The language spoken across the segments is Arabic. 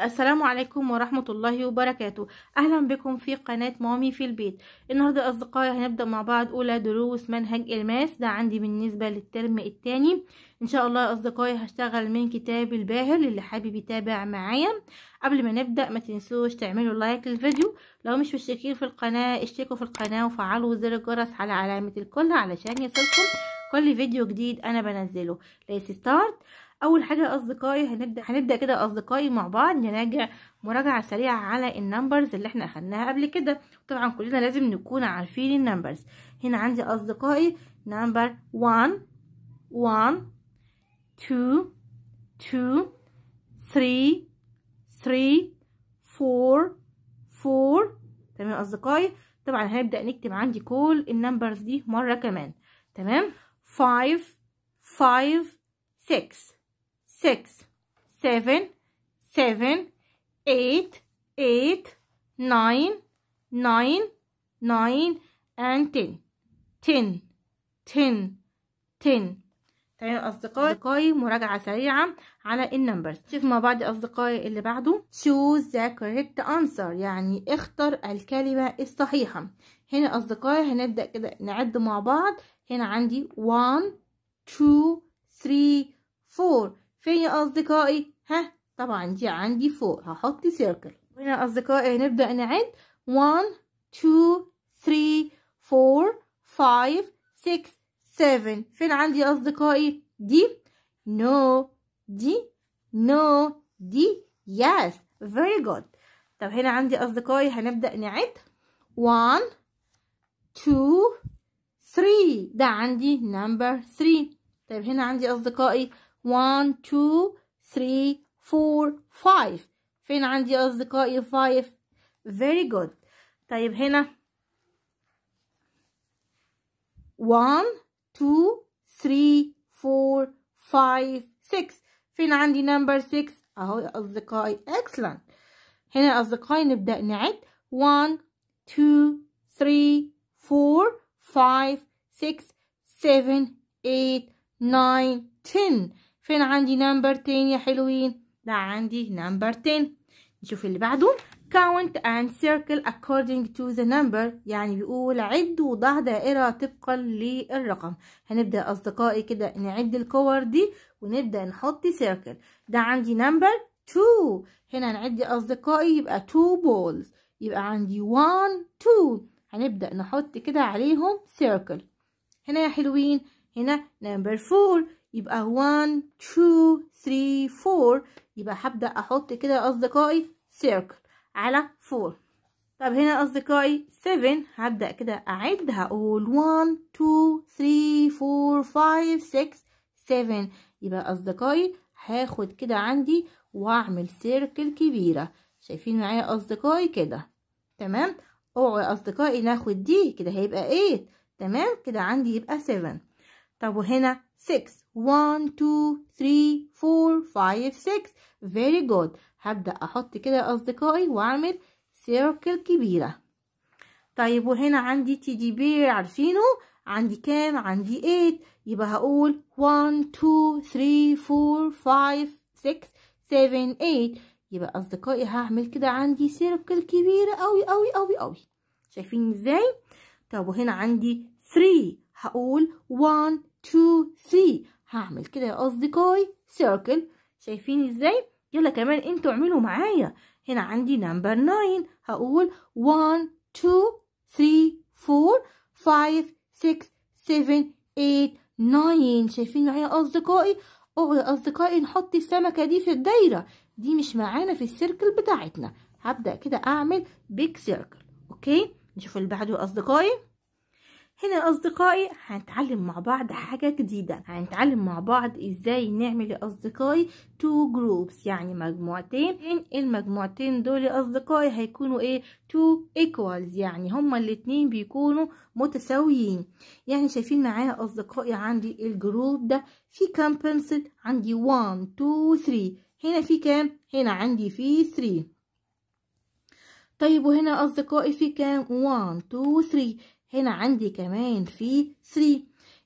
السلام عليكم ورحمة الله وبركاته أهلا بكم في قناة مامي في البيت النهاردة أصدقائي هنبدأ مع بعض أولى دروس منهج الماس ده عندي بالنسبة للترم التاني إن شاء الله أصدقائي هشتغل من كتاب الباهر اللي حابب يتابع معايا قبل ما نبدأ ما تنسوش تعملوا لايك للفيديو لو مش مشتركين في القناة اشتركوا في القناة وفعلوا زر الجرس على علامة الكل علشان يصلكم كل فيديو جديد أنا بنزله ليس ستارت اول حاجه اصدقائي هنبدا هنبدا كده اصدقائي مع بعض نراجع مراجعه سريعه على النمبرز اللي احنا اخدناها قبل كده طبعا كلنا لازم نكون عارفين النمبرز هنا عندي اصدقائي نمبر 1 1 2 2 3 3 4 4 تمام اصدقائي طبعا هنبدا نكتب عندي كل النمبرز دي مره كمان تمام 5 5 6 six, seven, seven, eight, eight, nine, nine, nine, and ten, ten, ten, ten. تعالوا طيب، الاصدقاء اصدقائي مراجعه سريعه على النمبرز شوف مع بعض اصدقائي اللي بعده choose the correct answer يعني اختر الكلمه الصحيحه هنا اصدقائي هنبدا كده نعد مع بعض هنا عندي one two three four فين يا أصدقائي ها طبعا دي عندي فوق هحط سيركل هنا يا أصدقائي هنبدأ نعد 1 2 3 4 5 6 7 فين عندي يا أصدقائي دي نو دي نو دي يس very good طب هنا عندي أصدقائي هنبدأ نعد 1 2 3 ده عندي number 3 طيب هنا عندي أصدقائي One, two, three, four, five فين عندي أصدقائي five very good طيب هنا one two three four five six فين عندي number six أهو أصدقائي excellent هنا أصدقائي نبدأ نعد one two three four five six seven eight nine ten فين عندي نمبر 10 يا حلوين ده عندي نمبر 10 نشوف اللي بعده count and circle according to the number يعني بيقول عد وضع دائرة طبقا للرقم هنبدأ أصدقائي كده نعد الكور دي ونبدأ نحط circle ده عندي نمبر 2 هنا نعد أصدقائي يبقى 2 balls يبقى عندي 1 2 هنبدأ نحط كده عليهم circle هنا يا حلوين هنا نمبر 4 يبقى 1 2 3 4 يبقى هبدا احط كده يا اصدقائي سيركل على 4 طب هنا اصدقائي 7 هبدا كده اعدها اقول 1 2 3 4 5 6 7 يبقى اصدقائي هاخد كده عندي واعمل سيركل كبيره شايفين معايا اصدقائي كده تمام اوعوا يا اصدقائي ناخد دي كده هيبقى 8 تمام كده عندي يبقى 7 طب وهنا 6 1 2 3 4 5 6 very good هبدأ أحط كده يا أصدقائي وأعمل سيركل كبيرة طيب وهنا عندي تي دي بير عارفينه عندي كام عندي 8 يبقى هقول 1 2 3 4 5 6 7 8 يبقى أصدقائي هعمل كده عندي سيركل كبيرة قوي قوي قوي قوي شايفين إزاي طب وهنا عندي 3 هقول 1 تو three هعمل كده يا أصدقائي circle شايفين إزاي يلا كمان انتوا اعملوا معايا هنا عندي نمبر 9 هقول 1 2 3 4 5 6 7 8 9 شايفين معايا أصدقائي أوعوا يا أصدقائي نحط السمكة دي في الدايرة دي مش معانا في السيركل بتاعتنا هبدأ كده أعمل بيج سيركل أوكي نشوف اللي بعده يا أصدقائي هنا اصدقائي هنتعلم مع بعض حاجه جديده هنتعلم مع بعض ازاي نعمل اصدقائي تو جروبس يعني مجموعتين المجموعتين دول اصدقائي هيكونوا ايه تو ايكوالز يعني هما الاتنين بيكونوا متساويين يعني شايفين معايا اصدقائي عندي الجروب ده في كام بنسل عندي 1 2 3 هنا في كام هنا عندي في 3 طيب وهنا اصدقائي في كام 1 2 3 هنا عندي كمان في 3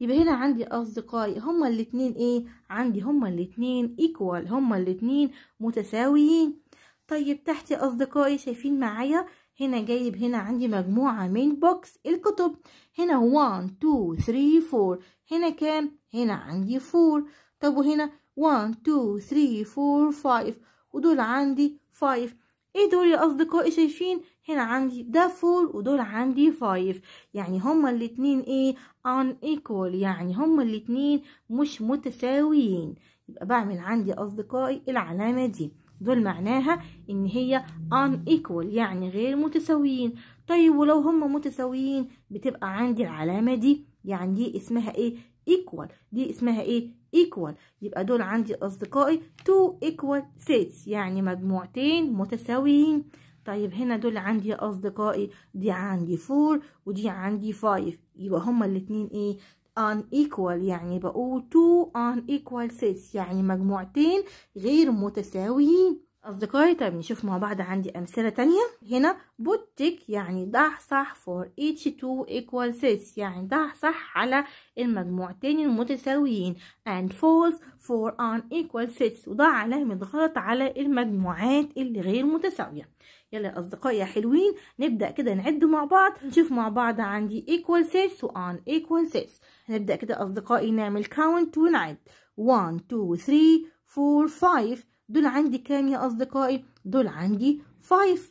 يبقى هنا عندي اصدقائي هما الاثنين ايه عندي هما الاثنين ايكوال هما الاثنين متساويين طيب تحت اصدقائي شايفين معايا هنا جايب هنا عندي مجموعة من بوكس الكتب هنا 1 2 3 4 هنا كام هنا عندي 4 طب وهنا 1 2 3 4 5 ودول عندي 5 ايه دول يا اصدقائي شايفين هنا عندي ده فور ودول عندي فايف يعني هما الاتنين ايه ان ايكوال يعني هما الاتنين مش متساويين يبقى بعمل عندي اصدقائي العلامة دي دول معناها ان هي ان ايكوال يعني غير متساويين طيب ولو هما متساويين بتبقى عندي العلامة دي يعني دي اسمها ايه ايكوال دي اسمها ايه equal يبقى دول عندي أصدقائي two equal sets يعني مجموعتين متساويين طيب هنا دول عندي أصدقائي دي عندي four ودي عندي five يبقى هما الاتنين ايه unequal يعني بقول two unequal sets يعني مجموعتين غير متساويين أصدقائي طيب نشوف مع بعض عندي أمثلة تانية هنا بوتك يعني ضع صح for each two equal sets يعني ضع صح على المجموعتين المتساويين and false for unequal sets وضع علامة غلط على المجموعات اللي غير متساوية يلا أصدقائي يا حلوين نبدأ كده نعد مع بعض نشوف مع بعض عندي equal sets و unequal sets هنبدأ كده أصدقائي نعمل count ونعد 1 2 3 4 5 دول عندي كام يا أصدقائي دول عندي 5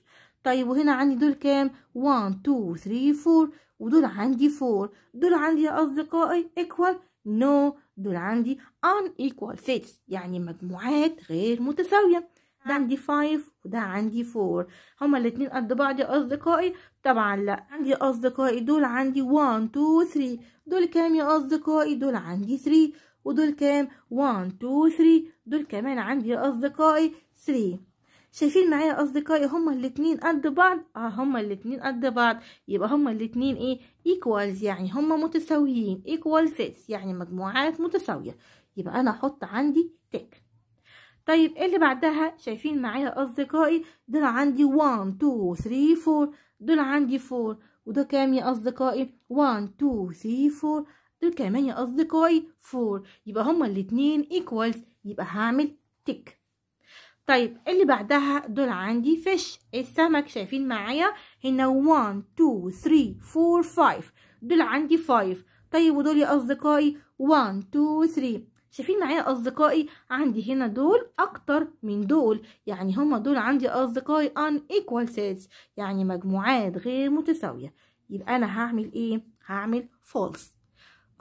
طيب وهنا عندي دول كام 1 2 3 4 ودول عندي 4 دول عندي يا أصدقائي equal no دول عندي unequal sets يعني مجموعات غير متساوية ده عندي 5 وده عندي 4 هما الاتنين قد بعض يا أصدقائي طبعا لا عندي يا أصدقائي دول عندي 1 2 3 دول كام يا أصدقائي دول عندي 3 ودول كام 1 2 3 دول كمان عندي يا اصدقائي 3 شايفين معايا اصدقائي هما الاثنين قد بعض اه هما الاثنين قد بعض يبقى هما الاثنين ايه ايكوالز يعني هما متساويين ايكوال فيس يعني مجموعات متساويه يبقى انا احط عندي تك طيب إيه اللي بعدها شايفين معايا اصدقائي دول عندي 1 2 3 4 دول عندي 4 وده كام يا اصدقائي 1 2 3 4 دول كمان يا أصدقائي فور يبقى هما الاتنين ايكوالز يبقى هعمل تك طيب اللي بعدها دول عندي فيش السمك شايفين معايا هنا 1 2 3 4 5 دول عندي 5 طيب ودول يا أصدقائي 1 2 3 شايفين معايا أصدقائي عندي هنا دول أكتر من دول يعني هما دول عندي أصدقائي ايكوال سيتس يعني مجموعات غير متساوية يبقى أنا هعمل إيه؟ هعمل false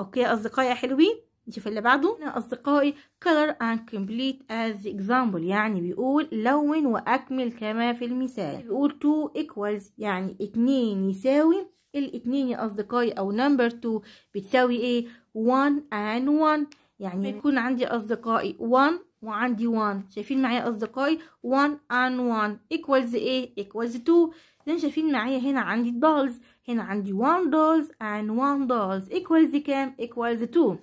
اوكي اصدقائي حلوين نشوف اللي بعده هنا اصدقائي color and complete as example يعني بيقول لون واكمل كما في المثال بيقول 2 equals يعني اتنين يساوي الاتنين يا اصدقائي او number 2 بتساوي ايه 1 and 1 يعني بيكون عندي اصدقائي 1 وعندي 1 شايفين معايا اصدقائي 1 and 1 equals ايه equals 2 اذا شايفين معايا هنا عندي dolls هنا عندي 1 دولز and 1 دولز equals كام equals 2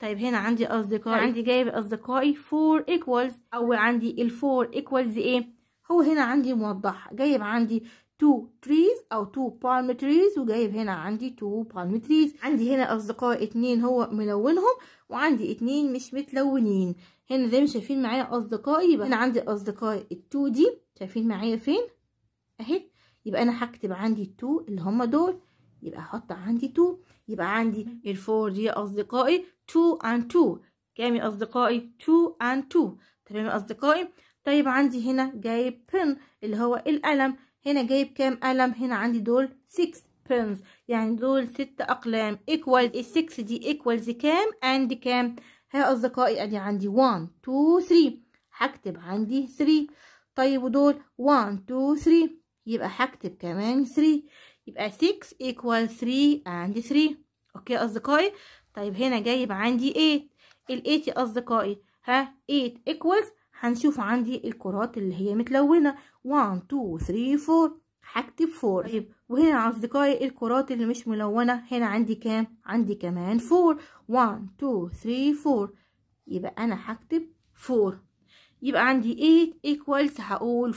طيب هنا عندي اصدقائي عندي جايب اصدقائي 4 equals او عندي ال 4 equals ايه هو هنا عندي موضح جايب عندي 2 trees او 2 palm trees وجايب هنا عندي 2 palm trees عندي هنا اصدقائي اتنين هو ملونهم وعندي اتنين مش متلونين هنا زي ما شايفين معايا اصدقائي يبقى هنا عندي اصدقائي ال 2 دي شايفين معايا فين اهي يبقى انا هكتب عندي التو اللي هما دول يبقى هحط عندي تو يبقى عندي الفور دي اصدقائي تو and تو كام يا اصدقائي تو and تو تمام يا اصدقائي طيب عندي هنا جايب بن اللي هو القلم هنا جايب كام قلم هنا عندي دول 6 بنز يعني دول ست اقلام equals ال 6 دي equals كام اند كام ها اصدقائي ادي عندي 1 2 3 هكتب عندي 3 طيب ودول 1 2 3 يبقى هكتب كمان 3 يبقى 6 equal 3 and 3 اوكي اصدقائي طيب هنا جايب عندي 8 ال 8 يا اصدقائي ها 8 equals هنشوف عندي الكرات اللي هي متلونه 1 2 3 4 هكتب 4 طيب وهنا اصدقائي الكرات اللي مش ملونه هنا عندي كام عندي كمان 4 1 2 3 4 يبقى انا هكتب 4 يبقى عندي 8 equals هقول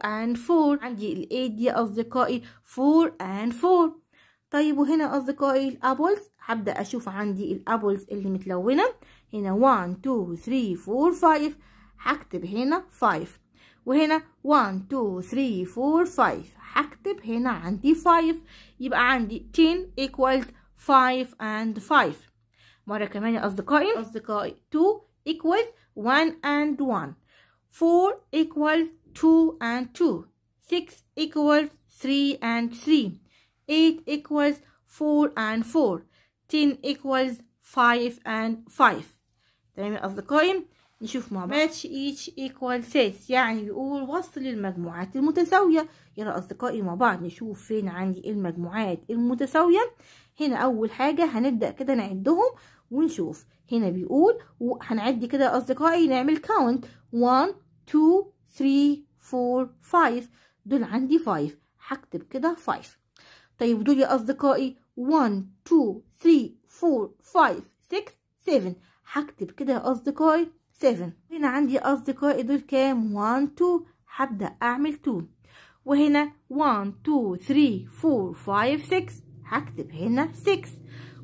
4 and 4 عندي ال 8 دي أصدقائي 4 and 4 طيب وهنا أصدقائي الأبلز هبدأ أشوف عندي الأبلز اللي متلونة هنا 1 2 3 4 5 هكتب هنا 5 وهنا 1 2 3 4 5 هكتب هنا عندي 5 يبقى عندي 10 equals 5 and 5 مرة كمان يا أصدقائي أصدقائي 2 equals 1 and 1 4 equals 2 and 2. 6 equals 3 and 3. 8 equals 4 and 4. 10 equals 5 and 5. تمام يا أصدقائي نشوف مع بعض match each equal 6 يعني بيقول وصل المجموعات المتساوية يلا أصدقائي مع بعض نشوف فين عندي المجموعات المتساوية هنا أول حاجة هنبدأ كده نعدهم ونشوف هنا بيقول وهنعد كده أصدقائي نعمل كاونت 1 2 3 4 5 دول عندي 5 هكتب كده 5 طيب دول يا اصدقائي 1 2 3 4 5 6 7 هكتب كده يا اصدقائي 7 هنا عندي اصدقائي دول كام 1 2 هبدا اعمل 2 وهنا 1 2 3 4 5 6 هكتب هنا 6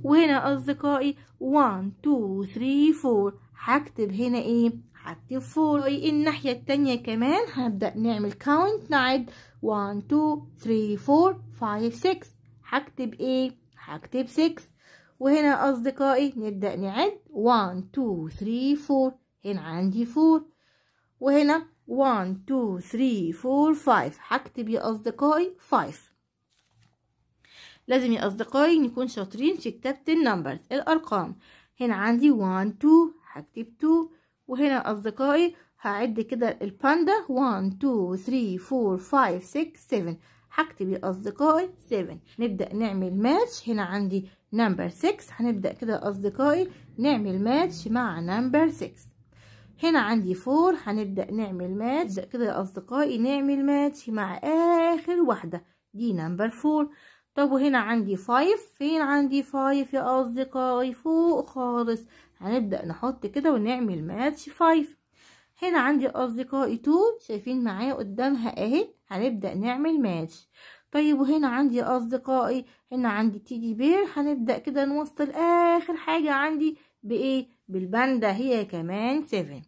وهنا اصدقائي 1 2 3 4 هكتب هنا ايه عدي فور الناحية التانية كمان هنبدأ نعمل كاونت نعد 1 2 3 4 5 6 هكتب ايه هكتب 6 وهنا اصدقائي نبدأ نعد 1 2 3 4 هنا عندي 4 وهنا 1 2 3 4 5 هكتب يا اصدقائي 5 لازم يا اصدقائي نكون شاطرين في كتابة النمبرز الارقام هنا عندي 1 2 هكتب 2 وهنا أصدقائي هعد كده الباندا 1 2 3 4 5 6 7 هكتب يا أصدقائي 7 نبدأ نعمل ماتش هنا عندي نمبر 6 هنبدأ كده أصدقائي نعمل ماتش مع نمبر 6 هنا عندي 4 هنبدأ نعمل ماتش كده يا أصدقائي نعمل ماتش مع آخر واحدة دي نمبر 4 طب وهنا عندي 5 فين عندي 5 يا أصدقائي فوق خالص هنبدأ نحط كده ونعمل ماتش فايف هنا عندي أصدقائي تو شايفين معايا قدامها أهي هنبدأ نعمل ماتش طيب وهنا عندي أصدقائي هنا عندي تيدي بير هنبدأ كده نوصل آخر حاجة عندي بإيه بالباندا هي كمان سفن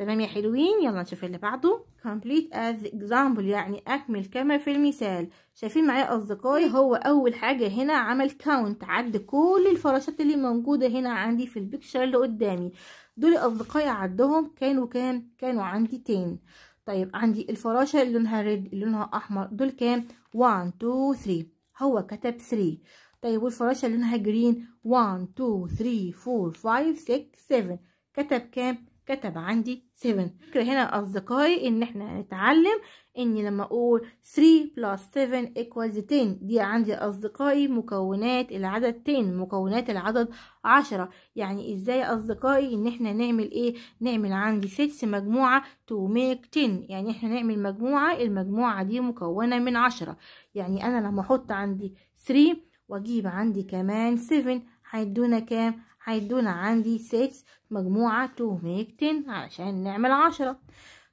تمام يا حلوين يلا نشوف اللي بعده complete as example يعني اكمل كما في المثال شايفين معايا اصدقائي هو اول حاجه هنا عمل كاونت عد كل الفراشات اللي موجوده هنا عندي في البيكشر اللي قدامي دول اصدقائي عدهم كانوا كام كانوا عندي 10 طيب عندي الفراشه اللي لونها ريد اللي لونها احمر دول كام 1 2 3 هو كتب 3 طيب والفراشه اللي لونها جرين 1 2 3 4 5 6 7 كتب كام كتب عندي 7 فكرة هنا أصدقائي إن إحنا نتعلم إن لما أقول 3 plus 7 equals 10 دي عندي أصدقائي مكونات العدد 10 مكونات العدد 10 يعني إزاي أصدقائي إن إحنا نعمل إيه نعمل عندي 6 مجموعة to make 10 يعني إحنا نعمل مجموعة المجموعة دي مكونة من 10 يعني أنا لما أحط عندي 3 وأجيب عندي كمان 7 هيدونا كام هيدونا عندي 6 مجموعة 2 ميك 10 علشان نعمل 10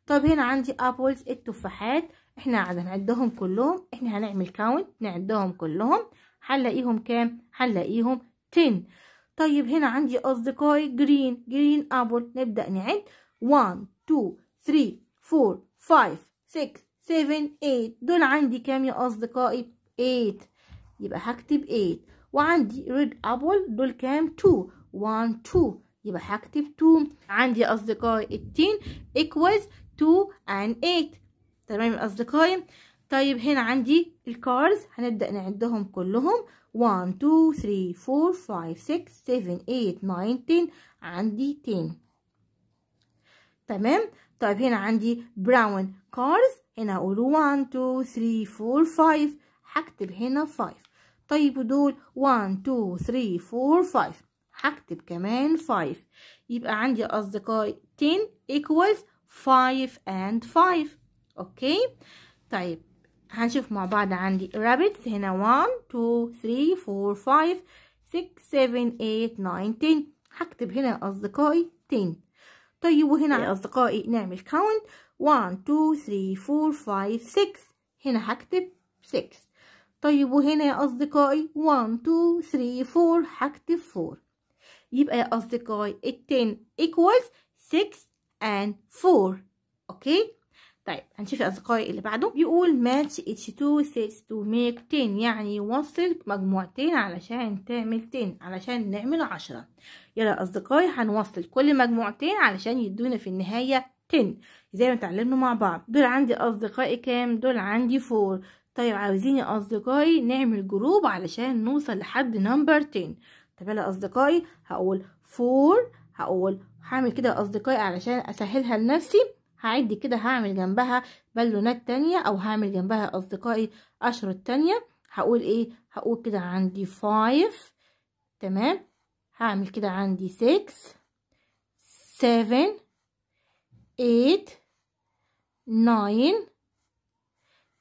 طب هنا عندي ابلز التفاحات احنا نعدهم كلهم احنا هنعمل كاونت نعدهم كلهم هنلاقيهم كام هنلاقيهم 10 طيب هنا عندي اصدقائي جرين جرين ابل نبدا نعد 1 2 3 4 5 6 7 8 دول عندي كام يا اصدقائي 8 يبقى هكتب 8 وعندي ريد ابل دول كام 2 1 2 يبقى هكتب 2 عندي يا اصدقائي 10 equals 2 and 8 تمام يا اصدقائي طيب هنا عندي الكارز هنبدأ نعدهم كلهم 1 2 3 4 5 6 7 8 9 10 عندي 10 تمام طيب هنا عندي براون كارز هنا اقول 1 2 3 4 5 هكتب هنا 5 طيب ودول 1 2 3 4 5 هكتب كمان 5 يبقى عندي اصدقائي 10 equals 5 and 5 اوكي طيب هنشوف مع بعض عندي rabbits هنا 1 2 3 4 5 6 7 8 9 10 هكتب هنا اصدقائي 10 طيب،, طيب وهنا يا اصدقائي نعمل count 1 2 3 4 5 6 هنا هكتب 6 طيب وهنا يا اصدقائي 1 2 3 4 هكتب 4 يبقى يا أصدقائي التين equals 6 and فور أوكي طيب هنشوف يا أصدقائي اللي بعده بيقول match each two sets to make تين يعني وصل مجموعتين علشان تعمل تين علشان نعمل عشرة يلا يا أصدقائي هنوصل كل مجموعتين علشان يدونا في النهاية تين زي ما اتعلمنا مع بعض دول عندي أصدقائي كام دول عندي فور طيب عاوزين يا أصدقائي نعمل جروب علشان نوصل لحد نمبر تين طب انا اصدقائي هقول فور هقول هعمل كده يا اصدقائي علشان اسهلها لنفسي هعد كده هعمل جنبها بالونات تانية او هعمل جنبها اصدقائي اشرط تانية هقول ايه هقول كده عندي فايف تمام هعمل كده عندي سكس سيفن ايت ناين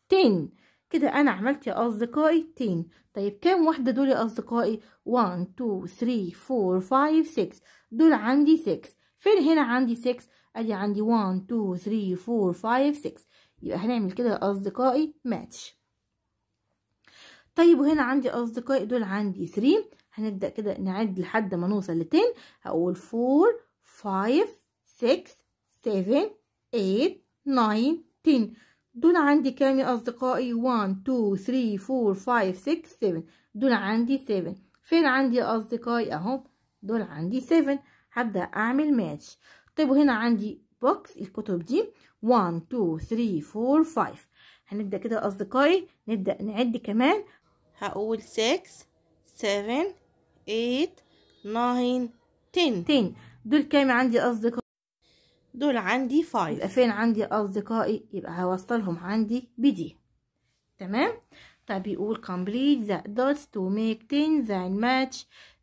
تين كده انا عملت يا اصدقائي تين طيب كام واحده دول يا اصدقائي 1 2 3 4 5 6 دول عندي 6 فين هنا عندي 6 ادي عندي 1 2 3 4 5 6 يبقى هنعمل كده يا اصدقائي ماتش طيب وهنا عندي اصدقائي دول عندي 3 هنبدا كده نعد لحد ما نوصل ل 10 هقول 4 5 6 7 8 9 10 دول عندي كام يا أصدقائي 1 2 3 4 5 6 7 دول عندي 7 فين عندي يا أصدقائي أهو دول عندي 7 هبدأ أعمل ماتش طيب وهنا عندي بوكس الكتب دي 1 2 3 4 5 هنبدأ كده أصدقائي نبدأ نعد كمان هقول 6 7 8 9 10 10 دول كام عندي أصدقائي دول عندي فايف يبقى فين عندي اصدقائي يبقى هوصلهم عندي بدي تمام طب بيقول complete the dots to make 10 then match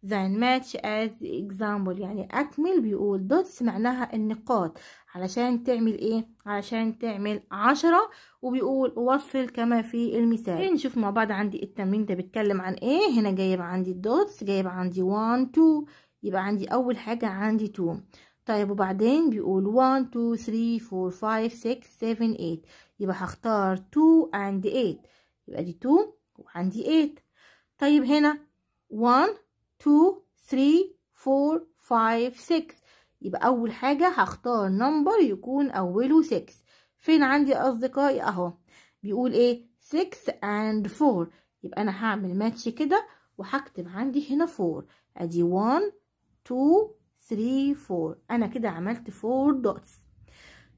then match as example يعني اكمل بيقول dots معناها النقاط علشان تعمل ايه علشان تعمل عشرة وبيقول وصل كما في المثال نشوف مع بعض عندي التمرين ده بيتكلم عن ايه هنا جايب عندي الدوتس جايب عندي 1 2 يبقى عندي اول حاجة عندي 2 طيب وبعدين بيقول 1 2 3 4 5 6 7 8 يبقى هختار 2 and 8 يبقى دي 2 وعندي 8 طيب هنا 1 2 3 4 5 6 يبقى اول حاجة هختار نمبر يكون اوله 6 فين عندي اصدقائي اهو بيقول ايه 6 and 4 يبقى انا هعمل ماتش كده وهكتب عندي هنا 4 ادي 1 2 3 4 انا كده عملت 4 دوتس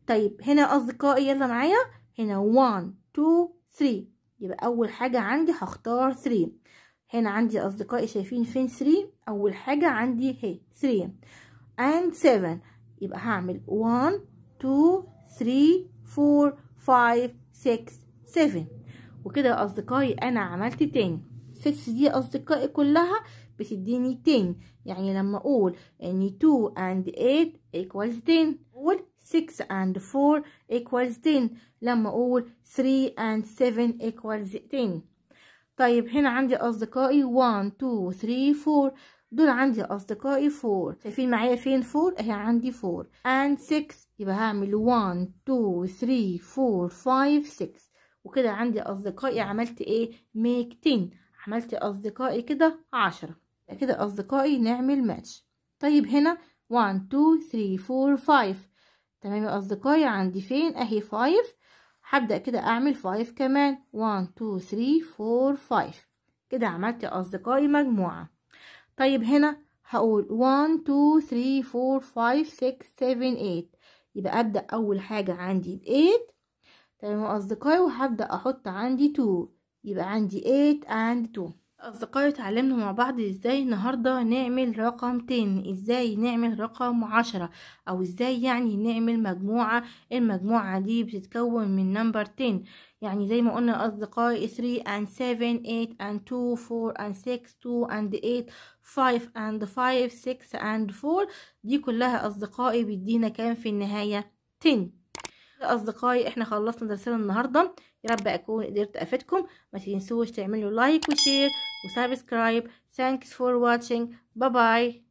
طيب هنا اصدقائي يلا معايا هنا 1 2 3 يبقى اول حاجه عندي هختار 3 هنا عندي اصدقائي شايفين فين 3 اول حاجه عندي هي 3 and 7 يبقى هعمل 1 2 3 4 5 6 7 وكده يا اصدقائي انا عملت تاني 6 دي اصدقائي كلها بتديني 10 يعني لما اقول ان 2 and 8 equals 10 اقول 6 and 4 equals 10 لما اقول 3 and 7 equals 10 طيب هنا عندي اصدقائي 1 2 3 4 دول عندي اصدقائي 4 شايفين معايا فين 4 اهي عندي 4 and 6 يبقى هعمل 1 2 3 4 5 6 وكده عندي اصدقائي عملت ايه make 10 عملت اصدقائي كده 10 كده اصدقائي نعمل ماتش طيب هنا 1 2 3 4 5 تمام يا اصدقائي عندي فين اهي 5 هبدا كده اعمل 5 كمان 1 2 3 4 5 كده عملت يا اصدقائي مجموعه طيب هنا هقول 1 2 3 4 5 6 7 8 يبقى ابدا اول حاجه عندي ب 8 تمام يا اصدقائي وهبدا احط عندي 2 يبقى عندي 8 and 2 أصدقائي اتعلمنا مع بعض ازاي النهاردة نعمل رقم تن ازاي نعمل رقم عشرة او ازاي يعني نعمل مجموعة المجموعة دي بتتكون من نمبر تن يعني زي ما قلنا أصدقائي 3 and 7 8 and 2 4 and 6 2 and 8 5 and 5 6 and 4 دي كلها أصدقائي بيدينا كام في النهاية 10 اصدقائي احنا خلصنا درسنا النهارده يا رب اكون قدرت افيدكم ما تنسوش تعملوا لايك وشير وسبسكرايب ثانكس فور واتشينج باي باي